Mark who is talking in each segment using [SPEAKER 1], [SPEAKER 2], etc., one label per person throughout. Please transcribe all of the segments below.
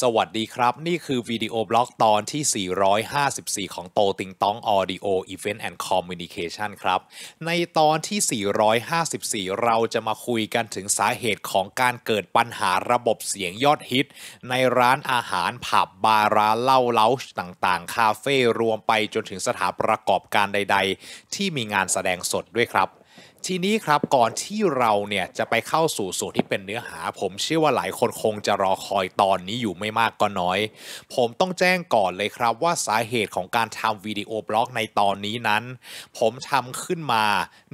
[SPEAKER 1] สวัสดีครับ นี่คือวิดีโอบล็อกตอนที่ 454 ของโตติงต้องออดิโออีเวนต์แอนด์คอมมิวนิเคชันครับ ในตอนที่ 454 เราจะมาคุยกันถึงสาเหตุของการเกิดปัญหาระบบเสียงยอดฮิต ในร้านอาหารผับบาร์ร้านเหล้าเล้าต่าง ๆ คาเฟ่รวมไปจนถึงสถานประกอบการใดๆ ที่มีงานแสดงสดด้วยครับทีนี้ครับก่อนที่เราเนี่ยจะไปเข้าสู่ส่วนที่เป็นเนื้อหา ผมเชื่อว่าหลายคนคงจะรอคอยตอนนี้อยู่ไม่มากก็น้อย ผมต้องแจ้งก่อนเลยครับว่าสาเหตุของการทำวิดีโอบล็อกในตอนนี้นั้น ผมทำขึ้นมา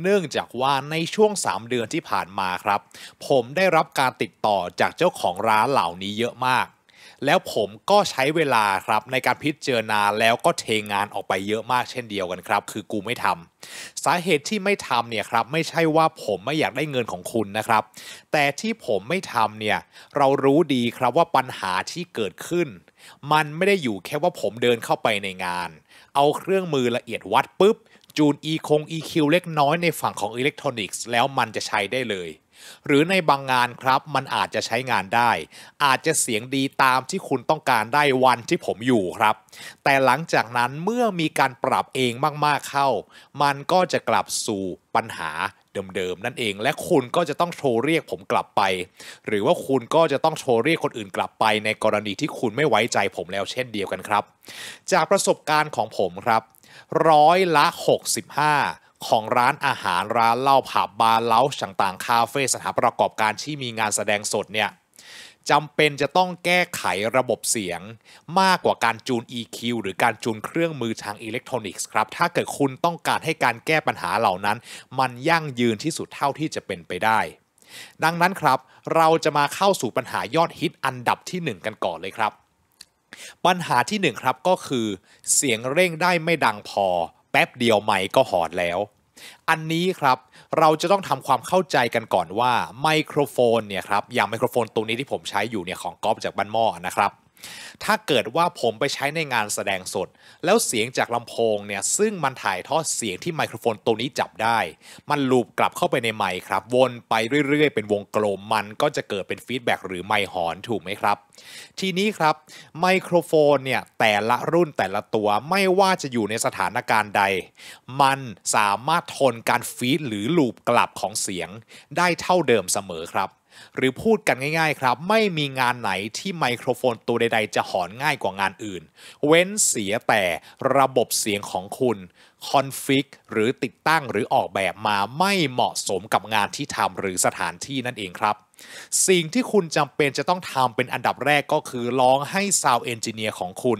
[SPEAKER 1] เนื่องจากว่าในช่วง 3 เดือนที่ผ่านมาครับผมได้รับการติดต่อจากเจ้าของร้านเหล่านี้เยอะมาก แล้วผมก็ใช้เวลาครับในการพิจารณาแล้วก็เทงานออกไปเยอะมากเช่นเดียวกันครับ คือกูไม่ทำสาเหตุที่ไม่ทำเนี่ยครับไม่ใช่ว่าผมไม่อยากได้เงินของคุณนะครับ แต่ที่ผมไม่ทำเนี่ยเรารู้ดีครับว่าปัญหาที่เกิดขึ้น มันไม่ได้อยู่แค่ว่าผมเดินเข้าไปในงาน เอาเครื่องมือละเอียดวัดปุ๊บ จูน e คง EQ เล็กน้อยในฝั่งของอิเล็กทรอนิกส์ แล้วมันจะใช้ได้เลยหรือในบางงานครับมันอาจจะใช้งานได้ อาจจะเสียงดีตามที่คุณต้องการได้วันที่ผมอยู่ครับ แต่หลังจากนั้นเมื่อมีการปรับเองมากๆเข้า มันก็จะกลับสู่ปัญหาเดิมๆนั่นเองและคุณก็จะต้องโทรเรียกผมกลับไป หรือว่าคุณก็จะต้องโทรเรียกคนอื่นกลับไป ในกรณีที่คุณไม่ไว้ใจผมแล้วเช่นเดียวกันครับ จากประสบการณ์ของผมครับร้อยละ 65ของร้านอาหาร ร้านเหล้าผับบาร์เล้าต่างๆคาเฟ่สถานประกอบการที่มีงานแสดงสดเนี่ยจำเป็นจะต้องแก้ไขระบบเสียง มากกว่าการจูน EQ หรือการจูนเครื่องมือทางอิเล็กทรอนิกส์ครับถ้าเกิดคุณต้องการให้การแก้ปัญหาเหล่านั้น มันยั่งยืนที่สุดเท่าที่จะเป็นไปได้ ดังนั้นครับ เราจะมาเข้าสู่ปัญหายอดฮิตอันดับที่ 1 กันก่อนเลยครับ ปัญหาที่1ครับก็คือเสียงเร่งได้ไม่ดังพอแป๊บเดียวไมค์ก็หอนแล้ว อันนี้ครับเราจะต้องทำความเข้าใจกันก่อนว่าไมโครโฟนเนี่ยครับ อย่างไมโครโฟนตัวนี้ที่ผมใช้อยู่เนี่ยของก๊อฟจากบ้านหม้อนะครับถ้าเกิดว่าผมไปใช้ในงานแสดงสด แล้วเสียงจากลำโพงเนี่ยซึ่งมันถ่ายทอดเสียงที่ไมโครโฟนตัวนี้จับได้ มันลูปกลับเข้าไปในไมค์ครับ วนไปเรื่อยๆ เป็นวงกลมมันก็จะเกิดเป็นฟีดแบ็กหรือไมค์หอนถูกไหมครับ ทีนี้ครับ ไมโครโฟนเนี่ยแต่ละรุ่นแต่ละตัวไม่ว่าจะอยู่ในสถานการณ์ใด มันสามารถทนการฟีดหรือลูปกลับของเสียงได้เท่าเดิมเสมอครับหรือพูดกันง่ายๆ ครับ ไม่มีงานไหนที่ไมโครโฟนตัวใดๆ จะหอนง่ายกว่างานอื่น เว้นเสียแต่ระบบเสียงของคุณคอนฟิกหรือติดตั้งหรือออกแบบมาไม่เหมาะสมกับงานที่ทำหรือสถานที่นั่นเองครับ สิ่งที่คุณจำเป็นจะต้องทำเป็นอันดับแรกก็คือลองให้ซาวเอนจิเนียร์ของคุณ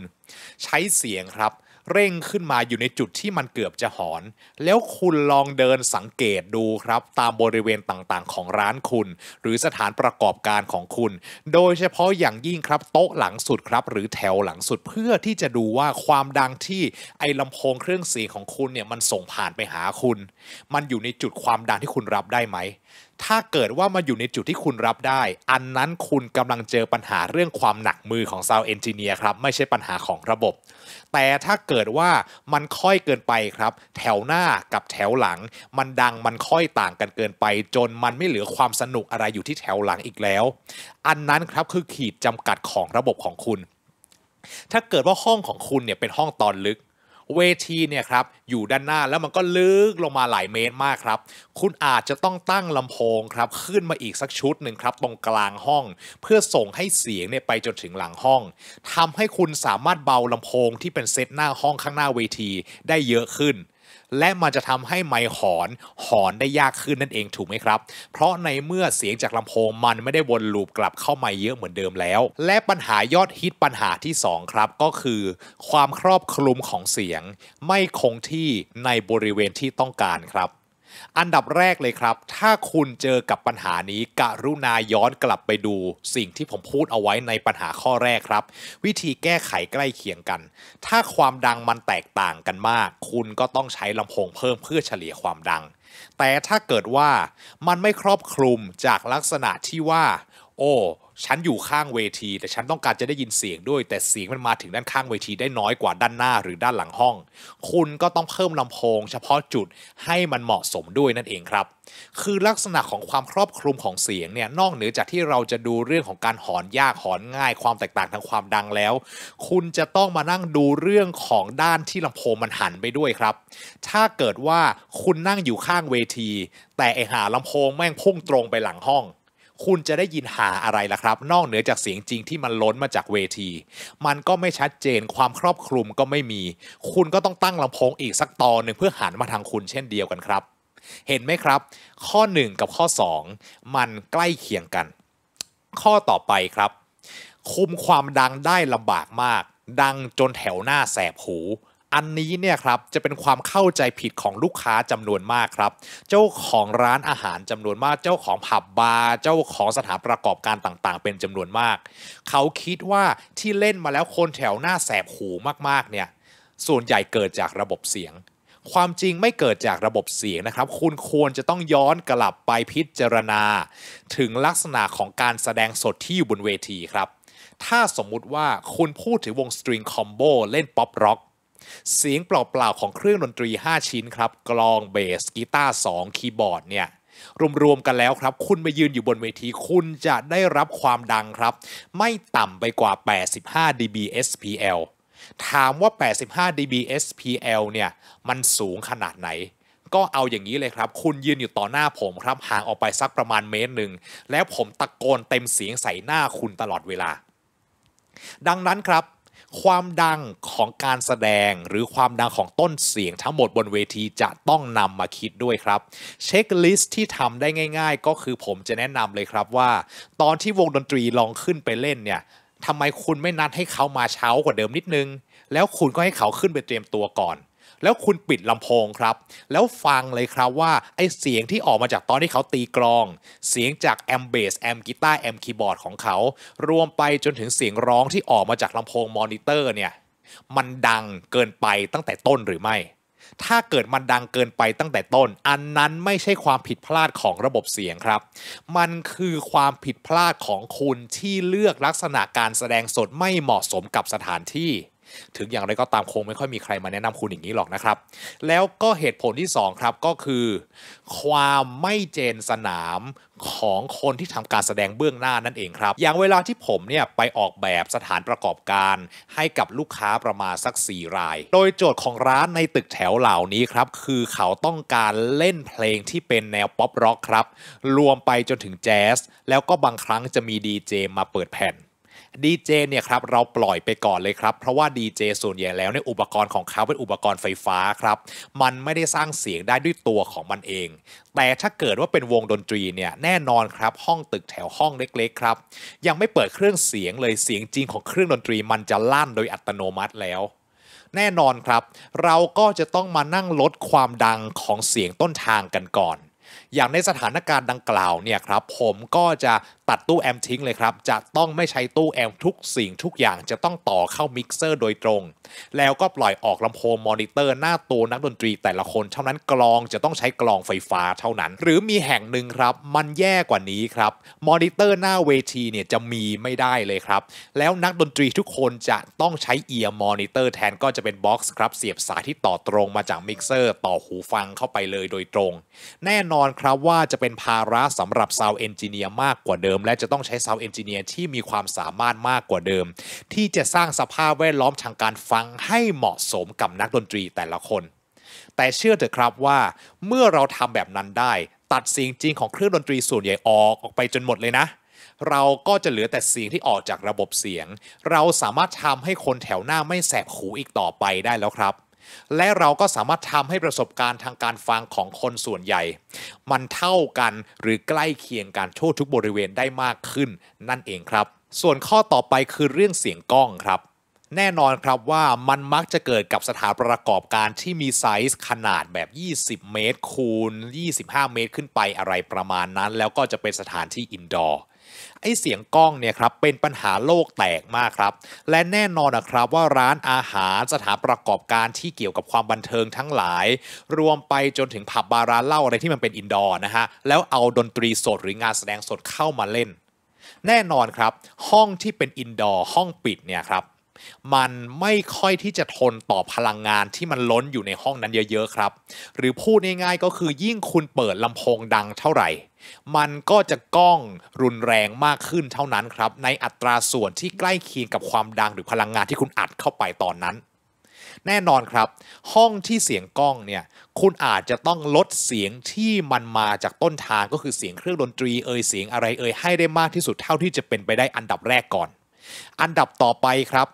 [SPEAKER 1] ใช้เสียงครับเร่งขึ้นมาอยู่ในจุดที่มันเกือบจะหอน แล้วคุณลองเดินสังเกตดูครับตามบริเวณต่างๆของร้านคุณ หรือสถานประกอบการของคุณ โดยเฉพาะอย่างยิ่งครับ โต๊ะหลังสุดครับ หรือแถวหลังสุดเพื่อที่จะดูว่าความดังที่ไอ้ลำโพงเครื่องเสียงของคุณเนี่ยมันส่งผ่านไปหาคุณ มันอยู่ในจุดความดังที่คุณรับได้ไหมถ้าเกิดว่ามาอยู่ในจุดที่คุณรับได้ อันนั้นคุณกำลังเจอปัญหาเรื่องความหนักมือของซาวเอนจิเนียร์ครับ ไม่ใช่ปัญหาของระบบ แต่ถ้าเกิดว่ามันค่อยเกินไปครับ แถวหน้ากับแถวหลัง มันดังมันค่อยต่างกันเกินไป จนมันไม่เหลือความสนุกอะไรอยู่ที่แถวหลังอีกแล้ว อันนั้นครับคือขีดจำกัดของระบบของคุณ ถ้าเกิดว่าห้องของคุณเนี่ยเป็นห้องตอนลึกเวทีเนี่ยครับอยู่ด้านหน้าแล้วมันก็ลึกลงมาหลายเมตรมากครับ คุณอาจจะต้องตั้งลำโพงครับขึ้นมาอีกสักชุดหนึ่งครับตรงกลางห้อง เพื่อส่งให้เสียงเนี่ยไปจนถึงหลังห้องทำให้คุณสามารถเบาลำโพงที่เป็นเซตหน้าห้องข้างหน้าเวทีได้เยอะขึ้นและมันจะทำให้ไมค์หอน หอนได้ยากขึ้นนั่นเองถูกไหมครับ เพราะในเมื่อเสียงจากลำโพงมันไม่ได้วนลูปกลับเข้ามาเยอะเหมือนเดิมแล้ว และปัญหายอดฮิตปัญหาที่ 2 ครับ ก็คือ ความครอบคลุมของเสียง ไม่คงที่ในบริเวณที่ต้องการครับอันดับแรกเลยครับ ถ้าคุณเจอกับปัญหานี้กรุณาย้อนกลับไปดู สิ่งที่ผมพูดเอาไว้ในปัญหาข้อแรกครับ วิธีแก้ไขใกล้เคียงกัน ถ้าความดังมันแตกต่างกันมาก คุณก็ต้องใช้ลำโพงเพิ่มเพื่อเฉลี่ยความดัง แต่ถ้าเกิดว่ามันไม่ครอบคลุมจากลักษณะที่ว่าโอ้ฉันอยู่ข้างเวทีแต่ฉันต้องการจะได้ยินเสียงด้วยแต่เสียงมันมาถึงด้านข้างเวทีได้น้อยกว่าด้านหน้าหรือด้านหลังห้อง คุณก็ต้องเพิ่มลำโพง เฉพาะจุดให้มันเหมาะสมด้วยนั่นเองครับ คือลักษณะของความครอบคลุมของเสียงเนี่ยนอกเหนือจากที่เราจะดูเรื่องของการหอนยากหอนง่ายความแตกต่างทางความดังแล้ว คุณจะต้องมานั่งดูเรื่องของด้านที่ลำโพงมันหันไปด้วยครับ ถ้าเกิดว่าคุณนั่งอยู่ข้างเวที แต่ไอหาลำโพงแม่งพุ่งตรงไปหลังห้องคุณจะได้ยินหาอะไรล่ะครับ นอกเหนือจากเสียงจริงที่มันล้นมาจากเวที มันก็ไม่ชัดเจนความครอบคลุมก็ไม่มี คุณก็ต้องตั้งลำโพงอีกสักตอนหนึ่งเพื่อหันมาทางคุณเช่นเดียวกันครับ เห็นไหมครับ ข้อ 1 กับข้อ 2 มันใกล้เคียงกัน ข้อต่อไปครับ คุมความดังได้ลำบากมาก ดังจนแถวหน้าแสบหูอันนี้เนี่ยครับจะเป็นความเข้าใจผิดของลูกค้าจำนวนมากครับ เจ้าของร้านอาหารจำนวนมากเจ้าของผับบาร์เจ้าของสถานประกอบการต่าง ๆ เป็นจำนวนมากเขาคิดว่าที่เล่นมาแล้วคนแถวหน้าแสบหูมากๆเนี่ยส่วนใหญ่เกิดจากระบบเสียง ความจริงไม่เกิดจากระบบเสียงนะครับคุณควรจะต้องย้อนกลับไปพิจารณา ถึงลักษณะของการแสดงสดที่อยู่บนเวทีครับ ถ้าสมมุติว่าคุณพูดถึงวงสตริงคอมโบเล่นป๊อปร็อกเสียงเปล่า ๆ ของเครื่องดนตรี 5 ชิ้นครับ กลองเบสกีตาร์สองคีย์บอร์ดเนี่ย รวม ๆ กันแล้วครับ คุณไปยืนอยู่บนเวทีคุณจะได้รับความดังครับ ไม่ต่ำไปกว่า85 dB SPL ถามว่า85 dB SPL เนี่ยมันสูงขนาดไหน ก็เอาอย่างนี้เลยครับ คุณยืนอยู่ต่อหน้าผมครับห่างออกไปสักประมาณเมตรหนึ่ง แล้วผมตะโกนเต็มเสียงใส่หน้าคุณตลอดเวลา ดังนั้นครับความดังของการแสดงหรือความดังของต้นเสียงทั้งหมดบนเวทีจะต้องนำมาคิดด้วยครับ เช็คลิสต์ที่ทำได้ง่ายๆ ก็คือผมจะแนะนำเลยครับว่า ตอนที่วงดนตรีลองขึ้นไปเล่นเนี่ยทำไมคุณไม่นัดให้เขามาเช้ากว่าเดิมนิดนึง แล้วคุณก็ให้เขาขึ้นไปเตรียมตัวก่อนแล้วคุณปิดลำโพงครับ แล้วฟังเลยครับว่าไอเสียงที่ออกมาจากตอนที่เขาตีกลอง เสียงจากแอมเบสแอมกีตาร์แอมคีย์บอร์ดของเขา รวมไปจนถึงเสียงร้องที่ออกมาจากลำโพงมอนิเตอร์เนี่ย มันดังเกินไปตั้งแต่ต้นหรือไม่ ถ้าเกิดมันดังเกินไปตั้งแต่ต้น อันนั้นไม่ใช่ความผิดพลาดของระบบเสียงครับ มันคือความผิดพลาดของคุณที่เลือกลักษณะการแสดงสดไม่เหมาะสมกับสถานที่ถึงอย่างไรก็ตามคงไม่ค่อยมีใครมาแนะนำคุณอย่างนี้หรอกนะครับ แล้วก็เหตุผลที่ 2 ครับก็คือ ความไม่เจนสนามของคนที่ทำการแสดงเบื้องหน้านั่นเองครับ อย่างเวลาที่ผมเนี่ยไปออกแบบสถานประกอบการให้กับลูกค้าประมาณสัก4ราย โดยโจทย์ของร้านในตึกแถวเหล่านี้ครับคือเขาต้องการเล่นเพลงที่เป็นแนวป๊อปร็อกครับรวมไปจนถึงแจ๊สแล้วก็บางครั้งจะมีดีเจมาเปิดแผ่นดีเจเนี่ยครับเราปล่อยไปก่อนเลยครับเพราะว่าดีเจส่วนใหญ่แล้วเนี่ยอุปกรณ์ของเขาเป็นอุปกรณ์ไฟฟ้าครับมันไม่ได้สร้างเสียงได้ด้วยตัวของมันเอง แต่ถ้าเกิดว่าเป็นวงดนตรีเนี่ยแน่นอนครับห้องตึกแถวห้องเล็กๆครับยังไม่เปิดเครื่องเสียงเลยเสียงจริงของเครื่องดนตรี มันจะลั่นโดยอัตโนมัติแล้ว แน่นอนครับ เราก็จะต้องมานั่งลดความดังของเสียงต้นทางกันก่อนอย่างในสถานการณ์ดังกล่าวเนี่ยครับผมก็จะตัดตู้แอมทิ้งเลยครับจะต้องไม่ใช้ตู้แอมทุกสิ่งทุกอย่างจะต้องต่อเข้ามิกเซอร์โดยตรง แล้วก็ปล่อยออกลำโพงมอนิเตอร์หน้าตัวนักดนตรีแต่ละคน เท่านั้นกลองจะต้องใช้กลองไฟฟ้าเท่านั้นหรือมีแห่งหนึ่งครับ มันแย่กว่านี้ครับมอนิเตอร์หน้าเวทีเนี่ยจะมีไม่ได้เลยครับแล้วนักดนตรีทุกคนจะต้องใช้เอียร์มอนิเตอร์แทนก็จะเป็นบ็อกซ์ครับเสียบสายที่ต่อตรงมาจากมิกเซอร์ต่อหูฟังเข้าไปเลยโดยตรง แน่นอนอนครับว่าจะเป็นภาระสำหรับซาวเอนจิเนียร์มากกว่าเดิม และจะต้องใช้ซาวเอนจิเนียร์ที่มีความสามารถมากกว่าเดิม ที่จะสร้างสภาพแวดล้อมทางการฟังให้เหมาะสมกับนักดนตรีแต่ละคน แต่เชื่อเถอะครับว่า เมื่อเราทำแบบนั้นได้ ตัดเสียงจริงของเครื่องดนตรีส่วนใหญ่ออกออกไปจนหมดเลยนะ เราก็จะเหลือแต่เสียงที่ออกจากระบบเสียง เราสามารถทำให้คนแถวหน้าไม่แสบหูอีกต่อไปได้แล้วครับและเราก็สามารถทำให้ประสบการณ์ทางการฟังของคนส่วนใหญ่ มันเท่ากันหรือใกล้เคียงกันทั่วทุกบริเวณได้มากขึ้น นั่นเองครับ ส่วนข้อต่อไปคือเรื่องเสียงกล้องครับ แน่นอนครับว่ามันมักจะเกิดกับสถานประกอบการที่มีไซส์ขนาดแบบ 20 เมตรคูณ 25 เมตรขึ้นไปอะไรประมาณนั้นแล้วก็จะเป็นสถานที่อินดอร์ไอเสียงกล้องเนี่ยครับเป็นปัญหาโลกแตกมากครับและแน่นอนนะครับว่าร้านอาหารสถานประกอบการที่เกี่ยวกับความบันเทิงทั้งหลายรวมไปจนถึงผับบาร์ร้านเหล้าอะไรที่มันเป็นอินดอร์นะฮะแล้วเอาดนตรีสดหรืองานแสดงสดเข้ามาเล่นแน่นอนครับห้องที่เป็นอินดอร์ห้องปิดเนี่ยครับมันไม่ค่อยที่จะทนต่อพลังงานที่มันล้นอยู่ในห้องนั้นเยอะๆครับ หรือพูดง่ายๆก็คือยิ่งคุณเปิดลำโพงดังเท่าไหร่มันก็จะก้องรุนแรงมากขึ้นเท่านั้นครับในอัตราส่วนที่ใกล้เคียงกับความดังหรือพลังงานที่คุณอัดเข้าไปตอนนั้น แน่นอนครับ ห้องที่เสียงกล้องเนี่ยคุณอาจจะต้องลดเสียงที่มันมาจากต้นทางก็คือเสียงเครื่องดนตรีเอ่ยเสียงอะไรเอ่ยให้ได้มากที่สุดเท่าที่จะเป็นไปได้อันดับแรกก่อนอันดับต่อไปครับ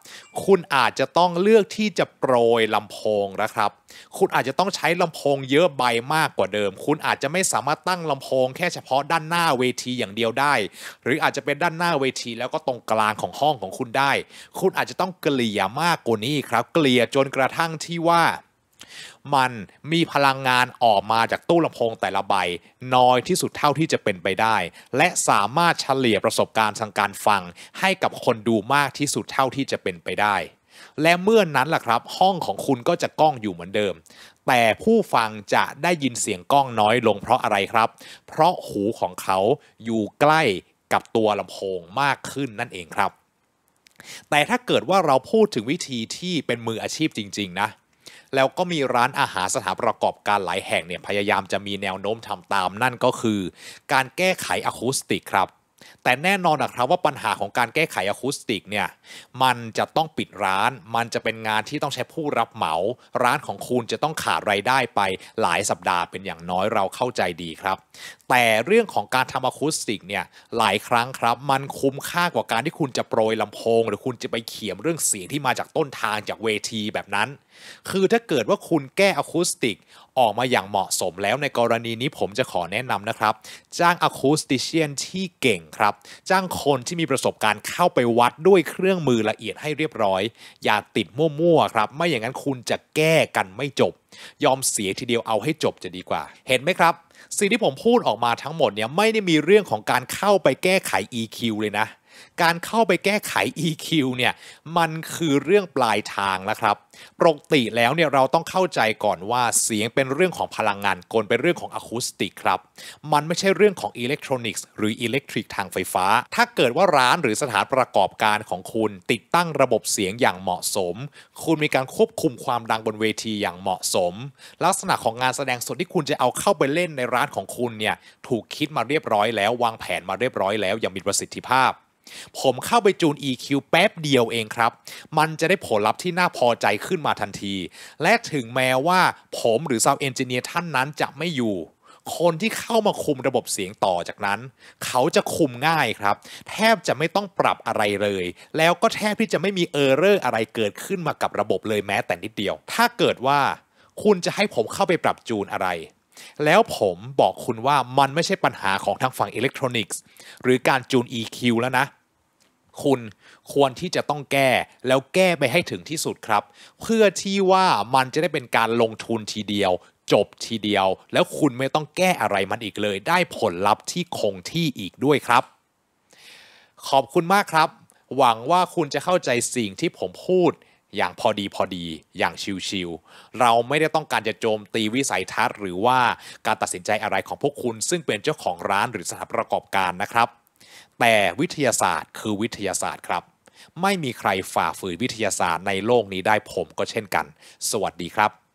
[SPEAKER 1] คุณอาจจะต้องเลือกที่จะโปรยลำโพงนะครับ คุณอาจจะต้องใช้ลำโพงเยอะใบมากกว่าเดิม คุณอาจจะไม่สามารถตั้งลำโพง แค่เฉพาะด้านหน้าเวทีอย่างเดียวได้ หรืออาจจะเป็นด้านหน้าเวทีแล้วก็ตรงกลางของห้องของคุณได้ คุณอาจจะต้องเกลี่ยมากกว่านี้ครับ เกลี่ยจนกระทั่งที่ว่ามันมีพลังงานออกมาจากตู้ลำโพงแต่ละใบน้อยที่สุดเท่าที่จะเป็นไปได้ และสามารถเฉลี่ยประสบการณ์ทางการฟังให้กับคนดูมากที่สุดเท่าที่จะเป็นไปได้ และเมื่อนนั้นล่ะครับ ห้องของคุณก็จะกล้องอยู่เหมือนเดิม แต่ผู้ฟังจะได้ยินเสียงกล้องน้อยลงเพราะอะไรครับ เพราะหูของเขาอยู่ใกล้กับตัวลำโพงมากขึ้นนั่นเองครับ แต่ถ้าเกิดว่าเราพูดถึงวิธีที่เป็นมืออาชีพจริงๆนะแล้วก็มีร้านอาหารสถานประกอบการหลายแห่งเนี่ยพยายามจะมีแนวโน้มทำตาม นั่นก็คือการแก้ไขอะคูสติกครับ แต่แน่นอนนะครับว่าปัญหาของการแก้ไขอะคูสติกเนี่ยมันจะต้องปิดร้าน มันจะเป็นงานที่ต้องใช้ผู้รับเหมา ร้านของคุณจะต้องขาดรายได้ไปหลายสัปดาห์เป็นอย่างน้อยเราเข้าใจดีครับแต่เรื่องของการทำอะคูสติกเนี่ยหลายครั้งครับ มันคุ้มค่ากว่าการที่คุณจะโปรยลำโพง หรือคุณจะไปเขียมเรื่องเสียงที่มาจากต้นทางจากเวทีแบบนั้น คือถ้าเกิดว่าคุณแก้อะคูสติก ออกมาอย่างเหมาะสมแล้วในกรณีนี้ผมจะขอแนะนำนะครับจ้างอะคูสติเชียนที่เก่งครับจ้างคนที่มีประสบการณ์เข้าไปวัดด้วยเครื่องมือละเอียดให้เรียบร้อย อย่าติดมั่วๆครับไม่อย่างนั้นคุณจะแก้กันไม่จบ ยอมเสียทีเดียวเอาให้จบจะดีกว่า เห็นไหมครับสิ่งที่ผมพูดออกมาทั้งหมดเนี่ยไม่ได้มีเรื่องของการเข้าไปแก้ไข EQ เลยนะการเข้าไปแก้ไข EQ เนี่ย มันคือเรื่องปลายทางแล้วครับปกติแล้วเนี่ยเราต้องเข้าใจก่อนว่าเสียงเป็นเรื่องของพลังงานกลเป็นเรื่องของอะคูสติกครับ มันไม่ใช่เรื่องของอิเล็กทรอนิกส์หรืออิเล็กทริกทางไฟฟ้า ถ้าเกิดว่าร้านหรือสถานประกอบการของคุณ ติดตั้งระบบเสียงอย่างเหมาะสม คุณมีการควบคุมความดังบนเวทีอย่างเหมาะสม ลักษณะของงานแสดงสดที่คุณจะเอาเข้าไปเล่นในร้านของคุณเนี่ยถูกคิดมาเรียบร้อยแล้ววางแผนมาเรียบร้อยแล้วอย่างมีประสิทธิภาพผมเข้าไปจูน EQ แป๊บเดียวเองครับ มันจะได้ผลลัพธ์ที่น่าพอใจขึ้นมาทันที และถึงแม้ว่าผมหรือ Sound Engineer ท่านนั้นจะไม่อยู่ คนที่เข้ามาคุมระบบเสียงต่อจากนั้น เขาจะคุมง่ายครับ แทบจะไม่ต้องปรับอะไรเลย แล้วก็แทบที่จะไม่มีเออร์เรอร์อะไรเกิดขึ้นมากับระบบเลยแม้แต่นิดเดียว ถ้าเกิดว่าคุณจะให้ผมเข้าไปปรับจูนอะไร แล้วผมบอกคุณว่ามันไม่ใช่ปัญหาของทางฝั่งอิเล็กทรอนิกส์ หรือการจูน EQ แล้วนะคุณควรที่จะต้องแก้แล้วแก้ไปให้ถึงที่สุดครับ เพื่อที่ว่ามันจะได้เป็นการลงทุนทีเดียว จบทีเดียว แล้วคุณไม่ต้องแก้อะไรมันอีกเลย ได้ผลลัพธ์ที่คงที่อีกด้วยครับ ขอบคุณมากครับ หวังว่าคุณจะเข้าใจสิ่งที่ผมพูด อย่างพอดีพอดีอย่างชิวๆเราไม่ได้ต้องการจะโจมตีวิสัยทัศน์ หรือว่าการตัดสินใจอะไรของพวกคุณซึ่งเป็นเจ้าของร้านหรือสถานประกอบการนะครับแต่วิทยาศาสตร์คือวิทยาศาสตร์ครับ ไม่มีใครฝ่าฝืนวิทยาศาสตร์ในโลกนี้ได้ผมก็เช่นกัน สวัสดีครับ